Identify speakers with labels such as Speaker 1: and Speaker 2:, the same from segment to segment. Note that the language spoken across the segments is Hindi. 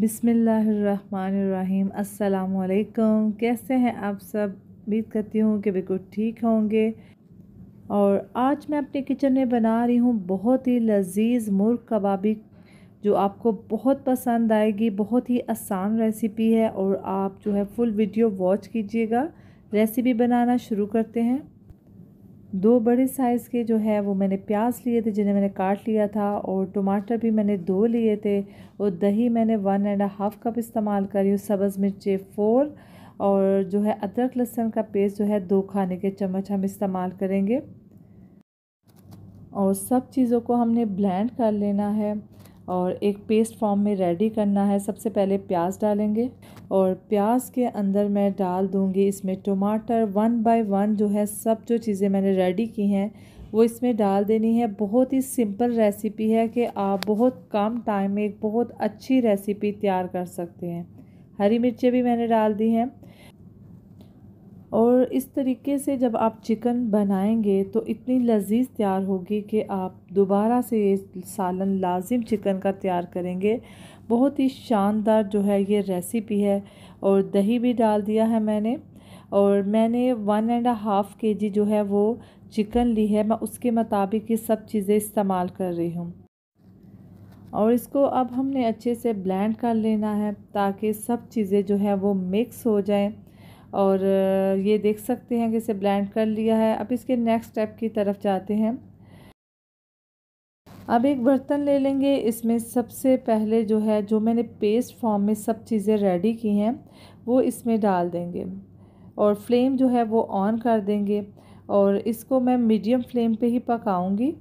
Speaker 1: बिसमीम् अल्लाम कैसे हैं आप सब उम्मीद करती हूँ कि बिल्कुल ठीक होंगे और आज मैं अपने किचन में बना रही हूँ बहुत ही लजीज़ मुर्ग कबाबी जो आपको बहुत पसंद आएगी बहुत ही आसान रेसिपी है और आप जो है फुल वीडियो वॉच कीजिएगा रेसिपी बनाना शुरू करते हैं दो बड़े साइज़ के जो है वो मैंने प्याज लिए थे जिन्हें मैंने काट लिया था और टमाटर भी मैंने दो लिए थे और दही मैंने वन एंड हाफ़ कप इस्तेमाल करी हूँ सब्ज़ मिर्चें फ़ोर और जो है अदरक लहसुन का पेस्ट जो है दो खाने के चम्मच हम इस्तेमाल करेंगे और सब चीज़ों को हमने ब्लेंड कर लेना है और एक पेस्ट फॉर्म में रेडी करना है सबसे पहले प्याज डालेंगे और प्याज के अंदर मैं डाल दूँगी इसमें टमाटर वन बाय वन जो है सब जो चीज़ें मैंने रेडी की हैं वो इसमें डाल देनी है बहुत ही सिंपल रेसिपी है कि आप बहुत कम टाइम में एक बहुत अच्छी रेसिपी तैयार कर सकते हैं हरी मिर्चें भी मैंने डाल दी हैं और इस तरीके से जब आप चिकन बनाएंगे तो इतनी लजीज तैयार होगी कि आप दोबारा से ये सालन लाजिम चिकन का तैयार करेंगे बहुत ही शानदार जो है ये रेसिपी है और दही भी डाल दिया है मैंने और मैंने वन एंड हाफ़ के जी जो है वो चिकन ली है मैं उसके मुताबिक ये सब चीज़ें इस्तेमाल कर रही हूँ और इसको अब हमने अच्छे से ब्लेंड कर लेना है ताकि सब चीज़ें जो है वो मिक्स हो जाएं और ये देख सकते हैं कि इसे ब्लेंड कर लिया है अब इसके नेक्स्ट स्टेप की तरफ जाते हैं अब एक बर्तन ले लेंगे इसमें सबसे पहले जो है जो मैंने पेस्ट फॉर्म में सब चीज़ें रेडी की हैं वो इसमें डाल देंगे और फ्लेम जो है वो ऑन कर देंगे और इसको मैं मीडियम फ्लेम पे ही पकाऊंगी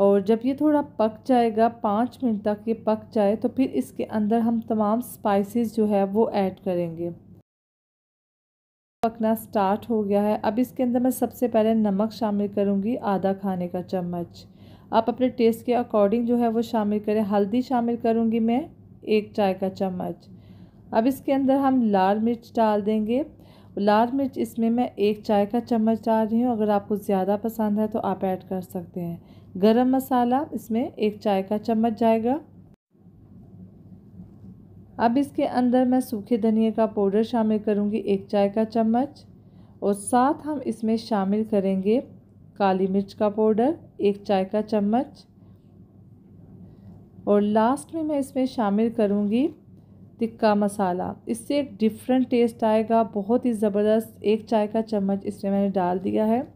Speaker 1: और जब ये थोड़ा पक जाएगा पाँच मिनट तक ये पक जाए तो फिर इसके अंदर हम तमाम स्पाइसेस जो है वो ऐड करेंगे पकना स्टार्ट हो गया है अब इसके अंदर मैं सबसे पहले नमक शामिल करूँगी आधा खाने का चम्मच आप अपने टेस्ट के अकॉर्डिंग जो है वो शामिल करें हल्दी शामिल करूँगी मैं एक चाय का चम्मच अब इसके अंदर हम लाल मिर्च डाल देंगे लाल मिर्च इसमें मैं एक चाय का चम्मच डाल रही हूँ अगर आपको ज़्यादा पसंद है तो आप ऐड कर सकते हैं गरम मसाला इसमें एक चाय का चम्मच जाएगा अब इसके अंदर मैं सूखे धनिए का पाउडर शामिल करूँगी एक चाय का चम्मच और साथ हम इसमें शामिल करेंगे काली मिर्च का पाउडर एक चाय का चम्मच और लास्ट में मैं इसमें शामिल करूँगी टिक्का मसाला इससे एक डिफरेंट टेस्ट आएगा बहुत ही ज़बरदस्त एक चाय का चम्मच इसमें मैंने डाल दिया है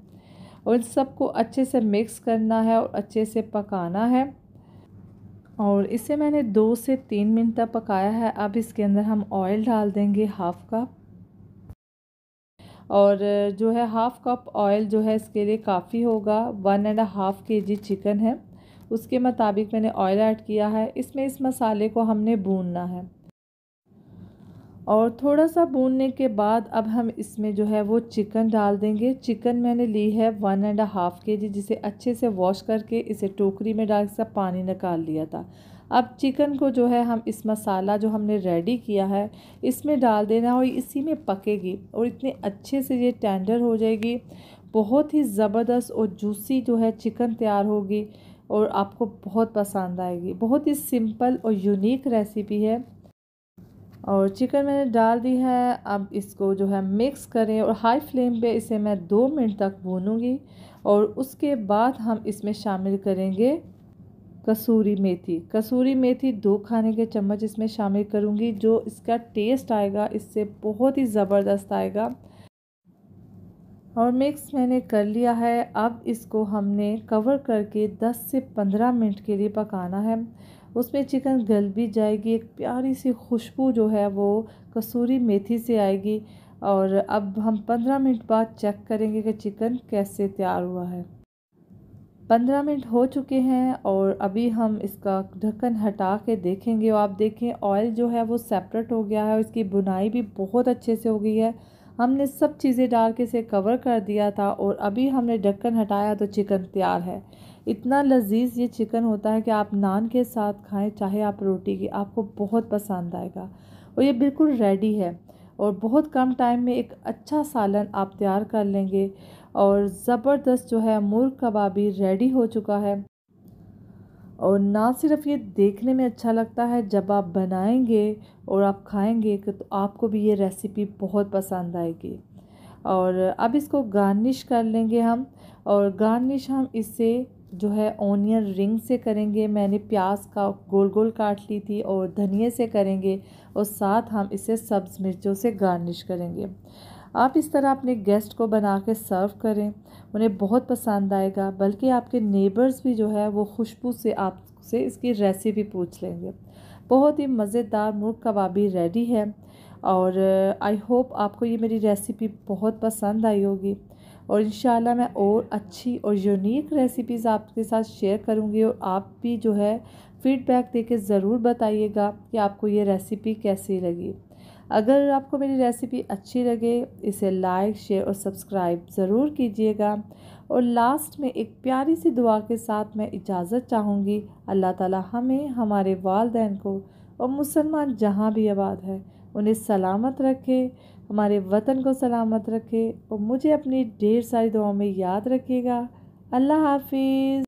Speaker 1: और इन सबको अच्छे से मिक्स करना है और अच्छे से पकाना है और इसे मैंने दो से तीन मिनट तक पकाया है अब इसके अंदर हम ऑयल डाल देंगे हाफ़ कप और जो है हाफ़ कप ऑयल जो है इसके लिए काफ़ी होगा वन एंड हाफ़ के जी चिकन है उसके मुताबिक मैंने ऑयल ऐड किया है इसमें इस मसाले को हमने भूनना है और थोड़ा सा भूनने के बाद अब हम इसमें जो है वो चिकन डाल देंगे चिकन मैंने ली है वन एंड हाफ़ के जी जिसे अच्छे से वॉश करके इसे टोकरी में डाल कर पानी निकाल लिया था अब चिकन को जो है हम इस मसाला जो हमने रेडी किया है इसमें डाल देना और इसी में पकेगी और इतने अच्छे से ये टेंडर हो जाएगी बहुत ही ज़बरदस्त और जूसी जो है चिकन तैयार होगी और आपको बहुत पसंद आएगी बहुत ही सिंपल और यूनिक रेसिपी है और चिकन मैंने डाल दी है अब इसको जो है मिक्स करें और हाई फ्लेम पे इसे मैं दो मिनट तक भूनूंगी और उसके बाद हम इसमें शामिल करेंगे कसूरी मेथी कसूरी मेथी दो खाने के चम्मच इसमें शामिल करूंगी जो इसका टेस्ट आएगा इससे बहुत ही ज़बरदस्त आएगा और मिक्स मैंने कर लिया है अब इसको हमने कवर करके 10 से 15 मिनट के लिए पकाना है उसमें चिकन गल भी जाएगी एक प्यारी सी खुशबू जो है वो कसूरी मेथी से आएगी और अब हम पंद्रह मिनट बाद चेक करेंगे कि चिकन कैसे तैयार हुआ है पंद्रह मिनट हो चुके हैं और अभी हम इसका ढक्कन हटा के देखेंगे और आप देखें ऑयल जो है वो सेपरेट हो गया है और इसकी बुनाई भी बहुत अच्छे से हो गई है हमने सब चीज़ें डाल के इसे कवर कर दिया था और अभी हमने ढक्कन हटाया तो चिकन तैयार है इतना लजीज ये चिकन होता है कि आप नान के साथ खाएं चाहे आप रोटी की आपको बहुत पसंद आएगा और ये बिल्कुल रेडी है और बहुत कम टाइम में एक अच्छा सालन आप तैयार कर लेंगे और ज़बरदस्त जो है मुर्ग कबाबी रेडी हो चुका है और ना सिर्फ ये देखने में अच्छा लगता है जब आप बनाएंगे और आप खाएंगे तो आपको भी ये रेसिपी बहुत पसंद आएगी और अब इसको गार्निश कर लेंगे हम और गार्निश हम इससे जो है ओनियन रिंग से करेंगे मैंने प्याज का गोल गोल काट ली थी और धनिए से करेंगे और साथ हम इसे सब्ज़ मिर्चों से गार्निश करेंगे आप इस तरह अपने गेस्ट को बना के सर्व करें उन्हें बहुत पसंद आएगा बल्कि आपके नेबर्स भी जो है वो खुशबू से आपसे इसकी रेसिपी पूछ लेंगे बहुत ही मज़ेदार मुर्ग कबाबी रेडी है और आई होप आपको ये मेरी रेसिपी बहुत पसंद आई होगी और इन मैं और अच्छी और यूनिक रेसिपीज़ आपके साथ शेयर करूँगी और आप भी जो है फ़ीडबैक दे के ज़रूर बताइएगा कि आपको ये रेसिपी कैसी लगी अगर आपको मेरी रेसिपी अच्छी लगे इसे लाइक शेयर और सब्सक्राइब ज़रूर कीजिएगा और लास्ट में एक प्यारी सी दुआ के साथ मैं इजाज़त चाहूँगी अल्लाह ताला हमें हमारे वालदेन को और मुसलमान जहाँ भी आबाद है उन्हें सलामत रखे हमारे वतन को सलामत रखे और मुझे अपनी ढेर सारी दुआओं में याद रखिएगा अल्लाह हाफिज़